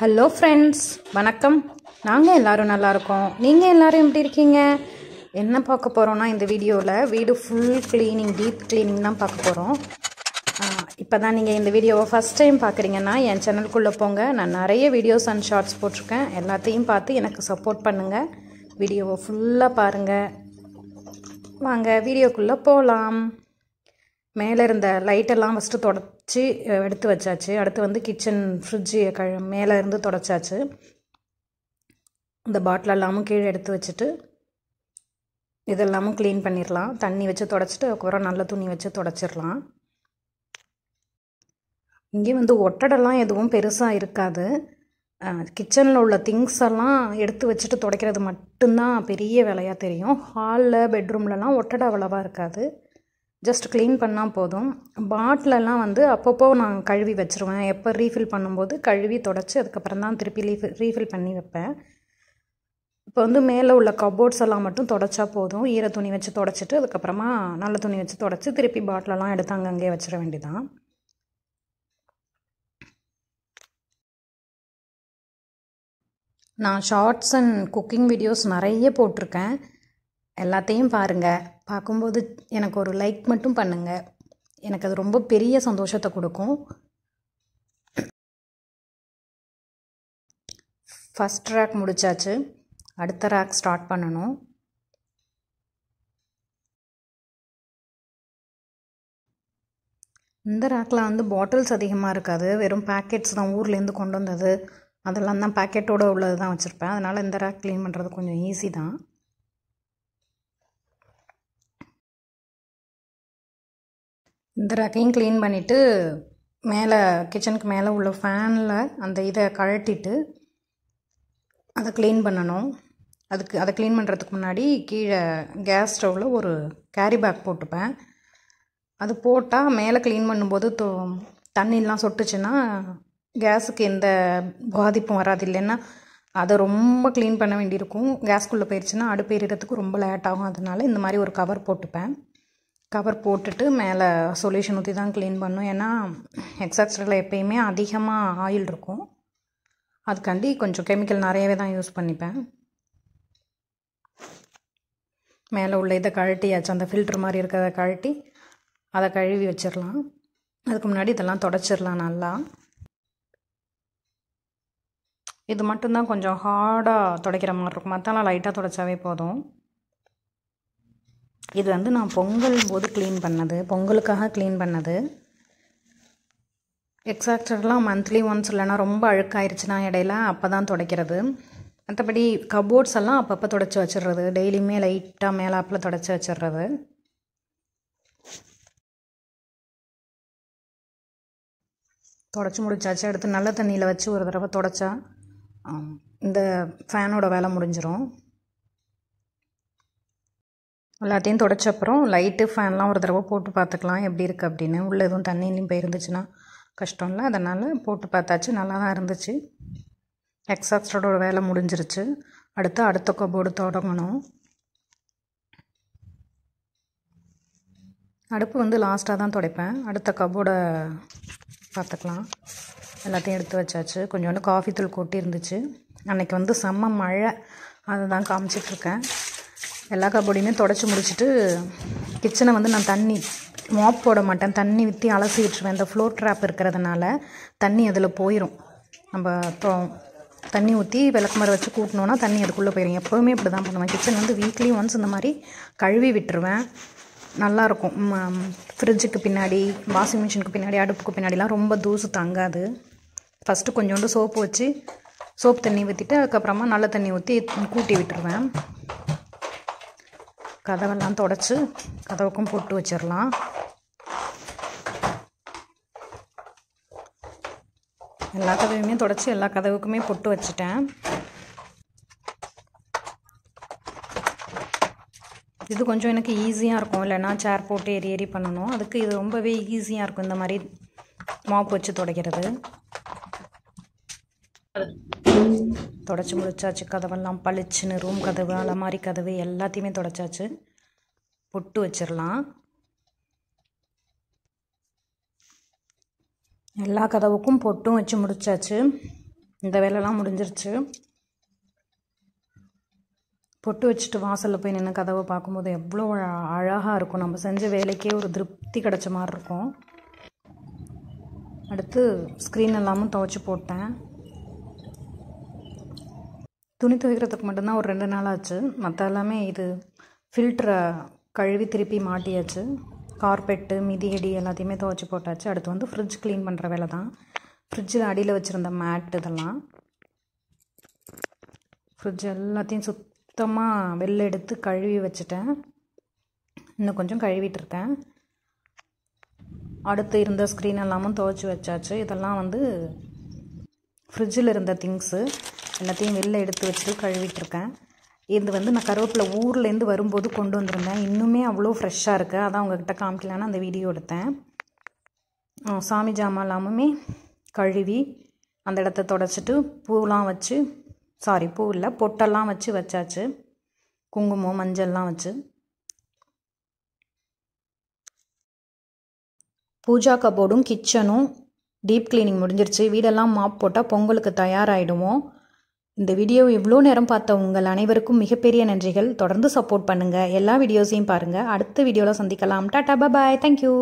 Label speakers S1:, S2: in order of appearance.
S1: hello friends வணக்கம் நாங்கள் எல்லோரும் நல்லாயிருக்கோம் நீங்கள் எல்லோரும் எப்படி இருக்கீங்க என்ன பார்க்க போகிறோன்னா இந்த வீடியோவில் வீடு ஃபுல் க்ளீனிங் டீப் க்ளீனிங் தான் பார்க்க போகிறோம் இப்போ தான் நீங்கள் இந்த வீடியோவை ஃபஸ்ட் டைம் பார்க்குறீங்கன்னா என் சேனலுக்குள்ளே போங்க நான் நிறைய வீடியோஸ் அண்ட் ஷார்ட்ஸ் போட்டிருக்கேன் எல்லாத்தையும் பார்த்து எனக்கு சப்போர்ட் பண்ணுங்கள் வீடியோவை ஃபுல்லாக பாருங்கள் வாங்க வீடியோக்குள்ளே போகலாம் மேலே இருந்த லைட்டெல்லாம் ஃபஸ்ட்டு தொடச்சி எடுத்து வச்சாச்சு அடுத்து வந்து கிச்சன் ஃப்ரிட்ஜு க மேலே இருந்து தொடச்சாச்சு இந்த பாட்டில் எல்லாமும் கீழே எடுத்து வச்சுட்டு இதெல்லாமும் க்ளீன் பண்ணிடலாம் தண்ணி வச்சு தொடச்சிட்டு அதுக்கப்புறம் நல்ல துணி வச்சு தொடச்சிடலாம் இங்கே வந்து ஒட்டடெல்லாம் எதுவும் பெருசாக இருக்காது கிச்சனில் உள்ள திங்ஸ் எல்லாம் எடுத்து வச்சுட்டு துடைக்கிறது மட்டும்தான் பெரிய வேலையாக தெரியும் ஹாலில் பெட்ரூம்லலாம் ஒட்டடை அவ்வளோவா இருக்காது ஜஸ்ட் க்ளீன் பண்ணால் போதும் பாட்டிலெலாம் வந்து அப்பப்போ நான் கழுவி வச்சுருவேன் எப்போ ரீஃபில் பண்ணும்போது கழுவி தொடச்சி அதுக்கப்புறம் தான் திருப்பி ரீஃபில் ரீஃபில் பண்ணி வைப்பேன் இப்போ வந்து மேலே உள்ள கபோர்ட்ஸ் எல்லாம் மட்டும் தொடச்சா போதும் ஈர துணி வச்சு தொடச்சிட்டு அதுக்கப்புறமா நல்ல துணி வச்சு தொடச்சி திருப்பி பாட்டிலெலாம் எடுத்து அங்கே அங்கேயே வச்சிட வேண்டியதான் நான் ஷார்ட்ஸ் அண்ட் குக்கிங் வீடியோஸ் நிறைய போட்டிருக்கேன் எல்லாத்தையும் பாருங்கள் பார்க்கும்போது எனக்கு ஒரு லைக் மட்டும் பண்ணுங்கள் எனக்கு அது ரொம்ப பெரிய சந்தோஷத்தை கொடுக்கும் ஃபஸ்ட் ரேக் முடித்தாச்சு அடுத்த ரேக் ஸ்டார்ட் பண்ணணும் இந்த ரேக்கில் வந்து பாட்டில்ஸ் அதிகமாக இருக்காது வெறும் பேக்கெட்ஸ் தான் ஊர்லேருந்து கொண்டு வந்தது அதெல்லாம் தான் பேக்கெட்டோடு உள்ளது தான் வச்சுருப்பேன் அதனால் இந்த ரேக் க்ளீன் பண்ணுறது கொஞ்சம் ஈஸி தான் இந்த ரெக்கையும் க்ளீன் பண்ணிவிட்டு மேலே கிச்சனுக்கு மேலே உள்ள ஃபேனில் அந்த இதை கழட்டிட்டு அதை க்ளீன் பண்ணணும் அதுக்கு அதை க்ளீன் பண்ணுறதுக்கு முன்னாடி கீழே கேஸ் ஸ்டவ்வில் ஒரு கேரி பேக் போட்டுப்பேன் அது போட்டால் மேலே க்ளீன் பண்ணும்போது தோ தண்ணிலாம் சொட்டுச்சுன்னா கேஸுக்கு எந்த பாதிப்பும் வராது இல்லைன்னா அதை ரொம்ப க்ளீன் பண்ண வேண்டியிருக்கும் கேஸ்குள்ளே போயிடுச்சுன்னா அடுப்பு எறிகிறதுக்கு ரொம்ப லேட் ஆகும் அதனால் இந்த மாதிரி ஒரு கவர் போட்டுப்பேன் கவர் போட்டுட்டு மேலே சொல்யூஷன் ஊற்றி தான் க்ளீன் பண்ணும் ஏன்னா எக்ஸாக்ஸ்டில் எப்போயுமே அதிகமாக ஆயில் இருக்கும் அதுக்காண்டி கொஞ்சம் கெமிக்கல் நிறையவே தான் யூஸ் பண்ணிப்பேன் மேலே உள்ள இதை கழட்டியாச்சு அந்த ஃபில்ட்ரு மாதிரி இருக்கிறத கழட்டி அதை கழுவி வச்சிடலாம் அதுக்கு முன்னாடி இதெல்லாம் தொடச்சிடலாம் நல்லா இது மட்டும்தான் கொஞ்சம் ஹார்டாக துடைக்கிற மாதிரி இருக்கும் மற்றெல்லாம் லைட்டாக துடைச்சாவே போதும் இது வந்து நான் பொங்கல் போது க்ளீன் பண்ணது பொங்கலுக்காக க்ளீன் பண்ணது எக்ஸாக்டர்லாம் மந்த்லி ஒன்ஸ் இல்லைனா ரொம்ப அழுக்காயிருச்சுன்னா இடையில அப்போ தான் துடைக்கிறது மற்றபடி கபோர்ட்ஸ் எல்லாம் அப்பப்போ துடைச்சி வச்சிடுறது டெய்லியுமே லைட்டாக மேலாப்பில் துடைச்சி வச்சிடுறது தொடச்சி முடிச்சாச்சு அடுத்து நல்ல தண்ணியில் வச்சு ஒரு தடவை தொடச்சா இந்த ஃபேனோட வேலை முடிஞ்சிடும் எல்லாத்தையும் தொடச்சப்புறம் லைட்டு ஃபேன்லாம் ஒரு தடவை போட்டு பார்த்துக்கலாம் எப்படி இருக்குது அப்படின்னு உள்ளே எதுவும் தண்ணியிலையும் போயிருந்துச்சுன்னா கஷ்டம் இல்லை அதனால் போட்டு பார்த்தாச்சு நல்லா தான் இருந்துச்சு எக்ஸாஸ்டரோட வேலை முடிஞ்சிருச்சு அடுத்து அடுத்த கபோர்டு தொடங்கணும் அடுப்பு வந்து லாஸ்ட்டாக தான் துடைப்பேன் அடுத்த கபோர்டை பார்த்துக்கலாம் எல்லாத்தையும் எடுத்து வச்சாச்சு கொஞ்சோண்டு காஃபி தூள் கொட்டி இருந்துச்சு அன்றைக்கி வந்து செம்ம மழை அதை தான் காமிச்சிட்ருக்கேன் எல்லா கபோர்டையுமே தொடச்சி முடிச்சுட்டு கிச்சனை வந்து நான் தண்ணி மாப் போட மாட்டேன் தண்ணி விற்றி அலசிக்கிட்டுருவேன் இந்த ஃப்ளோர் ட்ராப் இருக்கிறதுனால தண்ணி அதில் போயிடும் நம்ம தண்ணி ஊற்றி விளக்குமாரி வச்சு கூட்டினோன்னா தண்ணி அதுக்குள்ளே போயிடும் எப்போவுமே இப்படி தான் பண்ணுவேன் கிச்சன் வந்து வீக்லி ஒன்ஸ் இந்த மாதிரி கழுவி விட்டுருவேன் நல்லாயிருக்கும் ஃப்ரிட்ஜுக்கு பின்னாடி வாஷிங் மிஷினுக்கு பின்னாடி அடுப்புக்கு பின்னாடிலாம் ரொம்ப தூசு தங்காது ஃபஸ்ட்டு கொஞ்சோண்டு சோப்பு வச்சு சோப்பு தண்ணி ஊற்றிட்டு அதுக்கப்புறமா நல்ல தண்ணி ஊற்றி கூட்டி விட்டுருவேன் கதவெல்லாம் தொடச்சு கதவுக்கும் போட்டு வச்சிடலாம் எல்லா கதவுமே தொடச்சி எல்லா கதவுக்குமே பொட்டு வச்சுட்டேன் இது கொஞ்சம் எனக்கு ஈஸியாக இருக்கும் இல்லைன்னா சேர் போட்டு ஏறி ஏறி பண்ணணும் அதுக்கு இது ரொம்பவே ஈஸியாக இருக்கும் இந்த மாதிரி மாப் வச்சு தொடக்கிறது தொடச்சி முடிச்சாச்சு கதவெல்லாம் பளிச்சுன்னு ரூம் கதவு அலமாரி கதவு எல்லாத்தையுமே தொடச்சாச்சு பொட்டு வச்சிடலாம் எல்லா கதவுக்கும் பொட்டும் வச்சு முடிச்சாச்சு இந்த வேலைலாம் முடிஞ்சிருச்சு பொட்டு வச்சுட்டு வாசலில் போய் நின்று கதவை பார்க்கும்போது எவ்வளோ அழகாக இருக்கும் நம்ம செஞ்ச வேலைக்கே ஒரு திருப்தி கிடச்ச மாதிரி இருக்கும் அடுத்து ஸ்க்ரீன் எல்லாமும் துவச்சி போட்டேன் துணி துவைக்கிறதுக்கு மட்டும்தான் ஒரு ரெண்டு நாள் ஆச்சு மற்ற எல்லாமே இது ஃபில்டரை கழுவி திருப்பி மாட்டியாச்சு கார்பெட்டு மிதியடி எல்லாத்தையுமே துவைச்சி போட்டாச்சு அடுத்து வந்து ஃப்ரிட்ஜ் க்ளீன் பண்ணுற வேலை தான் ஃப்ரிட்ஜில் அடியில் வச்சுருந்த மேட் இதெல்லாம் ஃப்ரிட்ஜ் எல்லாத்தையும் சுத்தமாக வெளில எடுத்து கழுவி வச்சுட்டேன் இன்னும் கொஞ்சம் கழுவிட்டுருக்கேன் அடுத்து இருந்த ஸ்க்ரீன் எல்லாமும் துவைச்சி வச்சாச்சு இதெல்லாம் வந்து ஃப்ரிட்ஜில் இருந்த திங்ஸு எல்லாத்தையும் வெளில எடுத்து வச்சுட்டு கழுவிட்டுருக்கேன் இது வந்து நான் கருவேப்பிலை ஊர்லேருந்து வரும்போது கொண்டு வந்திருந்தேன் இன்னுமே அவ்வளோ ஃப்ரெஷ்ஷாக இருக்குது அதான் உங்ககிட்ட காமிக்கலான்னு அந்த வீடியோ எடுத்தேன் சாமி ஜாமான் எல்லாமுமே கழுவி அந்த இடத்த தொடச்சிட்டு பூலாம் வச்சு சாரி பூ இல்லை பொட்டெல்லாம் வச்சு வச்சாச்சு குங்குமம் மஞ்சள்லாம் வச்சு பூஜா கபோர்டும் கிச்சனும் டீப் கிளீனிங் முடிஞ்சிருச்சு வீடெல்லாம் மாப் போட்டால் பொங்கலுக்கு தயாராகிடுவோம் இந்த வீடியோ இவ்வளோ நேரம் பார்த்த உங்கள் அனைவருக்கும் மிகப்பெரிய நன்றிகள் தொடர்ந்து சப்போர்ட் பண்ணுங்கள் எல்லா வீடியோஸையும் பாருங்கள் அடுத்த வீடியோவில் சந்திக்கலாம் டாட்டா பாய் தேங்க்யூ